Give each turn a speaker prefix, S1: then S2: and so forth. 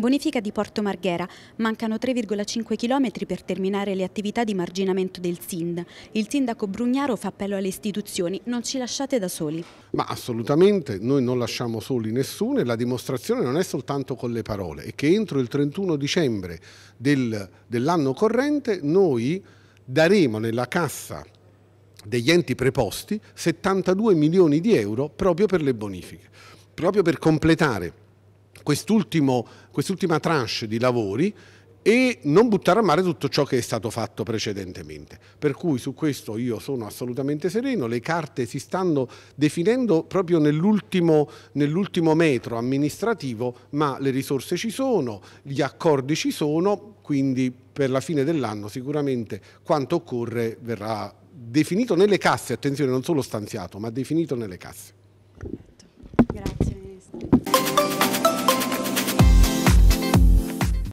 S1: Bonifica di Porto Marghera. Mancano 3,5 km per terminare le attività di marginamento del SIND. Il sindaco Brugnaro fa appello alle istituzioni, non ci lasciate da soli.
S2: Ma assolutamente, noi non lasciamo soli nessuno e la dimostrazione non è soltanto con le parole, è che entro il 31 dicembre del, dell'anno corrente noi daremo nella cassa degli enti preposti 72 milioni di euro proprio per le bonifiche, proprio per completare quest'ultima tranche di lavori e non buttare a mare tutto ciò che è stato fatto precedentemente. Per cui su questo io sono assolutamente sereno, le carte si stanno definendo proprio nell'ultimo, nell metro amministrativo, ma le risorse ci sono, gli accordi ci sono, quindi per la fine dell'anno sicuramente quanto occorre verrà definito nelle casse, attenzione non solo stanziato, ma definito nelle casse.